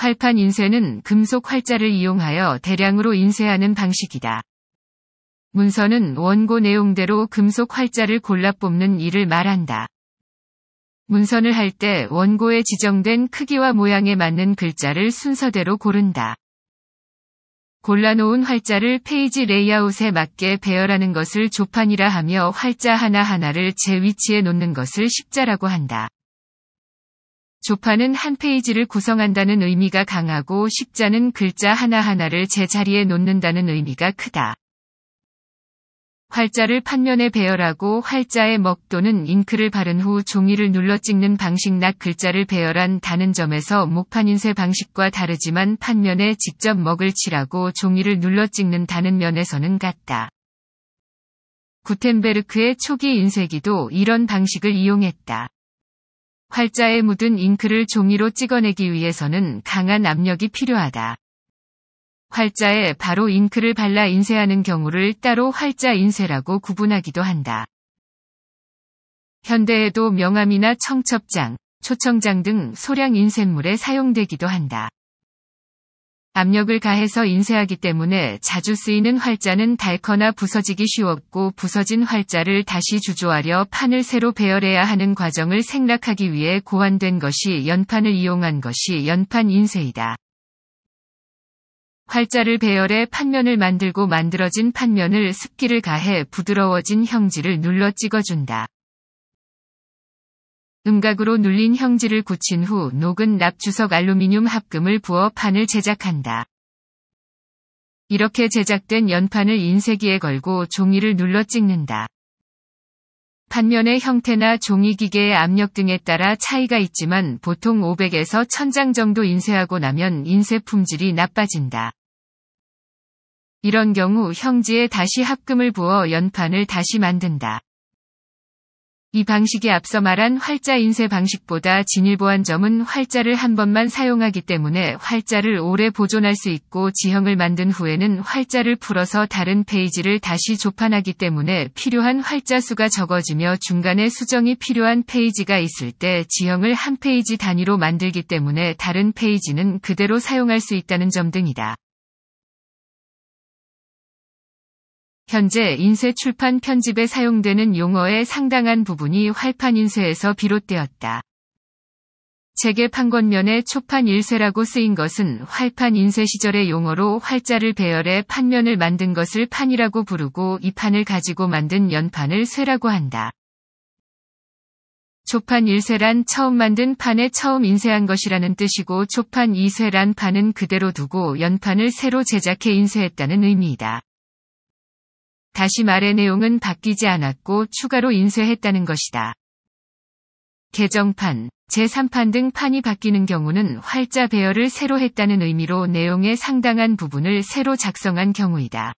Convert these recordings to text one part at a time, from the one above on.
활판 인쇄는 금속 활자를 이용하여 대량으로 인쇄하는 방식이다. 문서는 원고 내용대로 금속 활자를 골라 뽑는 일을 말한다. 문서를 할 때 원고에 지정된 크기와 모양에 맞는 글자를 순서대로 고른다. 골라놓은 활자를 페이지 레이아웃에 맞게 배열하는 것을 조판이라 하며 활자 하나하나를 제 위치에 놓는 것을 십자라고 한다. 조파는 한 페이지를 구성한다는 의미가 강하고 식자는 글자 하나하나를 제자리에 놓는다는 의미가 크다. 활자를 판면에 배열하고 활자의먹 또는 잉크를 바른 후 종이를 눌러 찍는 방식 낙 글자를 배열한다는 점에서 목판 인쇄 방식과 다르지만 판면에 직접 먹을 칠하고 종이를 눌러 찍는다는 면에서는 같다. 구텐베르크의 초기 인쇄기도 이런 방식을 이용했다. 활자에 묻은 잉크를 종이로 찍어내기 위해서는 강한 압력이 필요하다. 활자에 바로 잉크를 발라 인쇄하는 경우를 따로 활자 인쇄라고 구분하기도 한다. 현대에도 명암이나 청첩장, 초청장 등 소량 인쇄물에 사용되기도 한다. 압력을 가해서 인쇄하기 때문에 자주 쓰이는 활자는 닳거나 부서지기 쉬웠고 부서진 활자를 다시 주조하려 판을 새로 배열해야 하는 과정을 생략하기 위해 고안된 것이 연판을 이용한 것이 연판 인쇄이다. 활자를 배열해 판면을 만들고 만들어진 판면을 습기를 가해 부드러워진 형질을 눌러 찍어준다. 음각으로 눌린 형질을 굳힌 후 녹은 납주석 알루미늄 합금을 부어 판을 제작한다. 이렇게 제작된 연판을 인쇄기에 걸고 종이를 눌러 찍는다. 판면의 형태나 종이 기계의 압력 등에 따라 차이가 있지만 보통 500에서 1000장 정도 인쇄하고 나면 인쇄 품질이 나빠진다. 이런 경우 형지에 다시 합금을 부어 연판을 다시 만든다. 이 방식이 앞서 말한 활자 인쇄 방식보다 진일보한 점은 활자를 한 번만 사용하기 때문에 활자를 오래 보존할 수 있고 지형을 만든 후에는 활자를 풀어서 다른 페이지를 다시 조판하기 때문에 필요한 활자 수가 적어지며 중간에 수정이 필요한 페이지가 있을 때 지형을 한 페이지 단위로 만들기 때문에 다른 페이지는 그대로 사용할 수 있다는 점 등이다. 현재 인쇄 출판 편집에 사용되는 용어의 상당한 부분이 활판 인쇄에서 비롯되었다. 책의 판권면에 초판 일쇄라고 쓰인 것은 활판 인쇄 시절의 용어로 활자를 배열해 판면을 만든 것을 판이라고 부르고 이 판을 가지고 만든 연판을 쇠라고 한다. 초판 일쇄란 처음 만든 판에 처음 인쇄한 것이라는 뜻이고 초판 이쇄란 판은 그대로 두고 연판을 새로 제작해 인쇄했다는 의미이다. 다시 말해 내용은 바뀌지 않았고 추가로 인쇄했다는 것이다. 개정판, 제3판 등 판이 바뀌는 경우는 활자 배열을 새로 했다는 의미로 내용의 상당한 부분을 새로 작성한 경우이다.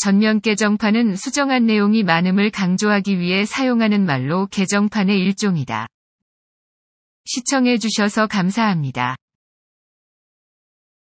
전면 개정판은 수정한 내용이 많음을 강조하기 위해 사용하는 말로 개정판의 일종이다. 시청해주셔서 감사합니다.